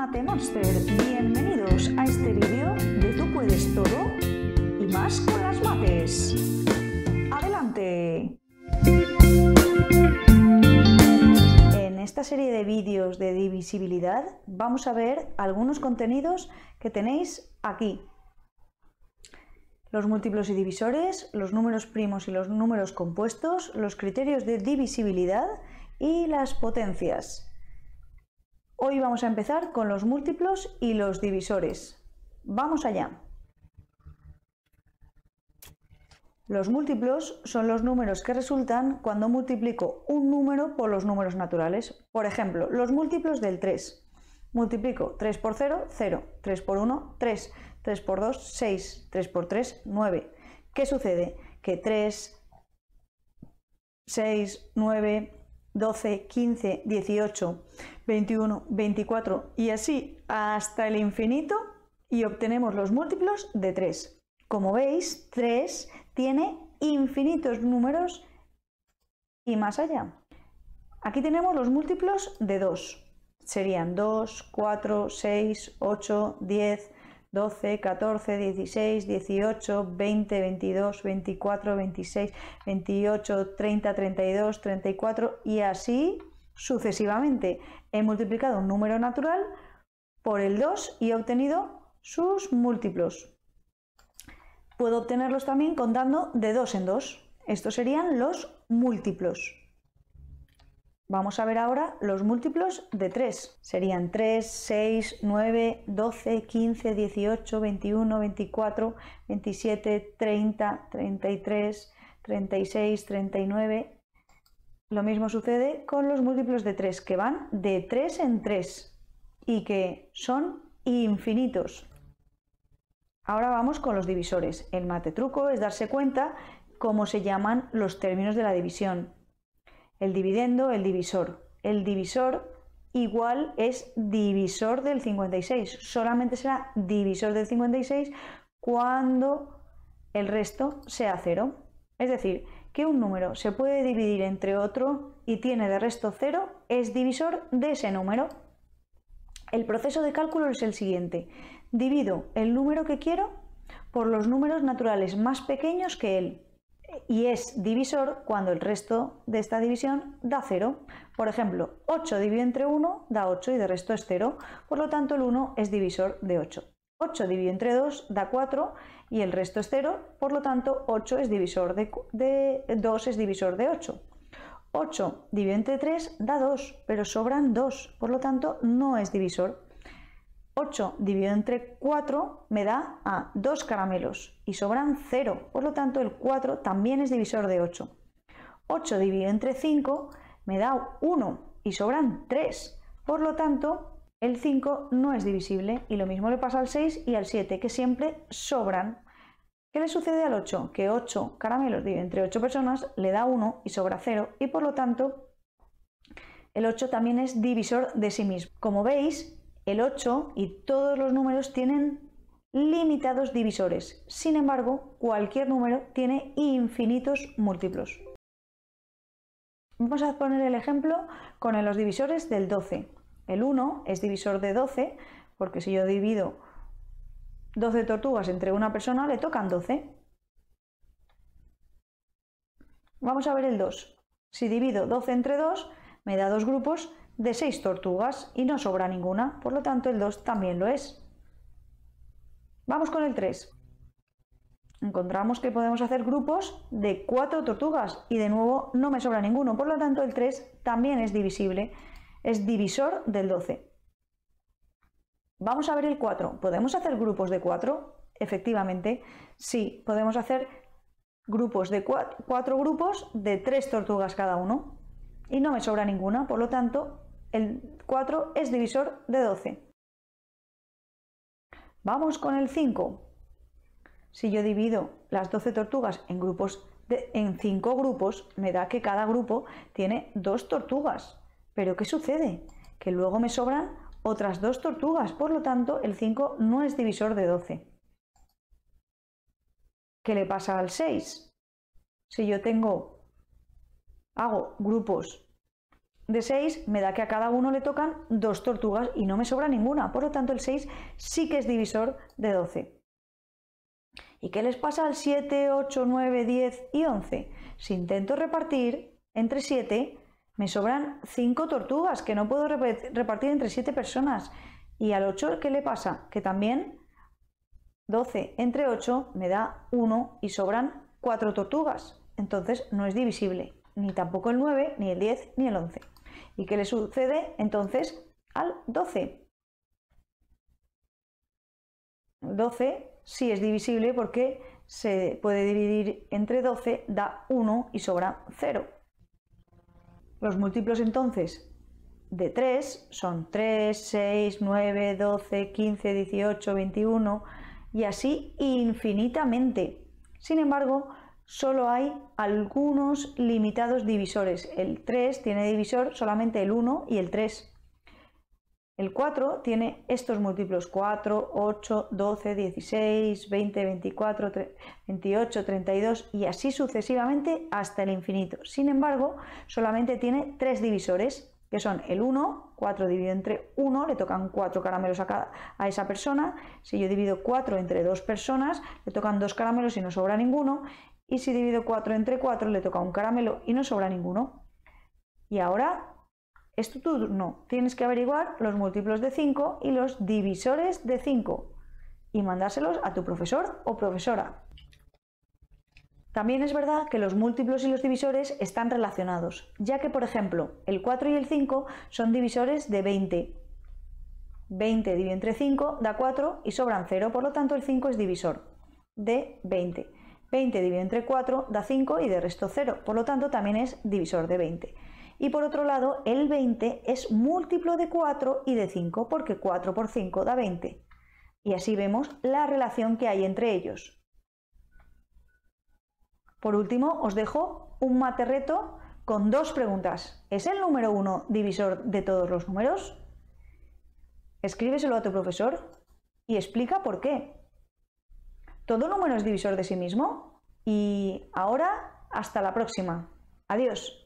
Mate Monster. Bienvenidos a este vídeo de Tú puedes todo y más con las mates. ¡Adelante! En esta serie de vídeos de divisibilidad vamos a ver algunos contenidos que tenéis aquí. Los múltiplos y divisores, los números primos y los números compuestos, los criterios de divisibilidad y las potencias. Hoy vamos a empezar con los múltiplos y los divisores. ¡Vamos allá! Los múltiplos son los números que resultan cuando multiplico un número por los números naturales. Por ejemplo, los múltiplos del 3. Multiplico 3 por 0, 0. 3 por 1, 3. 3 por 2, 6. 3 por 3, 9. ¿Qué sucede? Que 3, 6, 9, 12, 15, 18, 21, 24 y así hasta el infinito y obtenemos los múltiplos de 3. Como veis, 3 tiene infinitos números y más allá. Aquí tenemos los múltiplos de 2. Serían 2, 4, 6, 8, 10, 12, 14, 16, 18, 20, 22, 24, 26, 28, 30, 32, 34 y así sucesivamente. He multiplicado un número natural por el 2 y he obtenido sus múltiplos. Puedo obtenerlos también contando de 2 en 2. Estos serían los múltiplos. Vamos a ver ahora los múltiplos de 3. Serían 3, 6, 9, 12, 15, 18, 21, 24, 27, 30, 33, 36, 39. Lo mismo sucede con los múltiplos de 3, que van de 3 en 3 y que son infinitos. Ahora vamos con los divisores. El mate truco es darse cuenta cómo se llaman los términos de la división el dividendo, el divisor. El divisor igual es divisor del 56. Solamente será divisor del 56 cuando el resto sea cero. Es decir, que un número se puede dividir entre otro y tiene de resto cero, es divisor de ese número. El proceso de cálculo es el siguiente. Divido el número que quiero por los números naturales más pequeños que él y es divisor cuando el resto de esta división da 0. Por ejemplo, 8 dividido entre 1 da 8 y de resto es 0, por lo tanto el 1 es divisor de 8. 8 dividido entre 2 da 4 y el resto es 0, por lo tanto 8 es divisor de, 2 es divisor de 8. 8 dividido entre 3 da 2, pero sobran 2, por lo tanto no es divisor. 8 dividido entre 4 me da a 2 caramelos y sobran 0, por lo tanto el 4 también es divisor de 8. 8 dividido entre 5 me da 1 y sobran 3, por lo tanto el 5 no es divisible y lo mismo le pasa al 6 y al 7 que siempre sobran. ¿Qué le sucede al 8? Que 8 caramelos dividido entre 8 personas le da 1 y sobra 0 y por lo tanto el 8 también es divisor de sí mismo. Como veis, el 8 y todos los números tienen limitados divisores. Sin embargo, cualquier número tiene infinitos múltiplos. Vamos a poner el ejemplo con los divisores del 12. El 1 es divisor de 12, porque si yo divido 12 tortugas entre una persona, le tocan 12. Vamos a ver el 2. Si divido 12 entre 2, me da dos grupos de 6 tortugas y no sobra ninguna, por lo tanto el 2 también lo es. Vamos con el 3. Encontramos que podemos hacer grupos de 4 tortugas y de nuevo no me sobra ninguno, por lo tanto el 3 también es divisible, es divisor del 12. Vamos a ver el 4. ¿Podemos hacer grupos de 4? Efectivamente, sí, podemos hacer grupos de 4 grupos de 3 tortugas cada uno y no me sobra ninguna, por lo tanto el 4 es divisor de 12. Vamos con el 5. Si yo divido las 12 tortugas en grupos de, 5 grupos, me da que cada grupo tiene 2 tortugas. Pero ¿qué sucede? Que luego me sobran otras 2 tortugas, por lo tanto el 5 no es divisor de 12. ¿Qué le pasa al 6? Si yo tengo hago grupos de 6 me da que a cada uno le tocan dos tortugas y no me sobra ninguna. Por lo tanto, el 6 sí que es divisor de 12. ¿Y qué les pasa al 7, 8, 9, 10 y 11? Si intento repartir entre 7, me sobran 5 tortugas que no puedo repartir entre 7 personas. ¿Y al 8 qué le pasa? Que también 12 entre 8 me da 1 y sobran 4 tortugas. Entonces no es divisible, ni tampoco el 9, ni el 10, ni el 11. ¿Y qué le sucede entonces al 12? 12 sí es divisible porque se puede dividir entre 12, da 1 y sobra 0. Los múltiplos entonces de 3 son 3, 6, 9, 12, 15, 18, 21 y así infinitamente. Sin embargo, solo hay algunos limitados divisores. El 3 tiene divisor solamente el 1 y el 3. El 4 tiene estos múltiplos 4, 8, 12, 16, 20, 24, 28, 32 y así sucesivamente hasta el infinito. Sin embargo, solamente tiene tres divisores, que son el 1, 4 dividido entre 1, le tocan 4 caramelos a, a esa persona. Si yo divido 4 entre 2 personas, le tocan 2 caramelos y no sobra ninguno. Y si divido 4 entre 4, le toca un caramelo y no sobra ninguno. Y ahora es tu turno. Tienes que averiguar los múltiplos de 5 y los divisores de 5 y mandárselos a tu profesor o profesora. También es verdad que los múltiplos y los divisores están relacionados, ya que, por ejemplo, el 4 y el 5 son divisores de 20. 20 dividido entre 5 da 4 y sobran 0, por lo tanto el 5 es divisor de 20. 20 dividido entre 4 da 5 y de resto 0, por lo tanto también es divisor de 20. Y por otro lado, el 20 es múltiplo de 4 y de 5, porque 4 por 5 da 20. Y así vemos la relación que hay entre ellos. Por último, os dejo un mate reto con dos preguntas. ¿Es el número 1 divisor de todos los números? Escríbeselo a tu profesor y explica por qué. Todo número es divisor de sí mismo y ahora hasta la próxima. Adiós.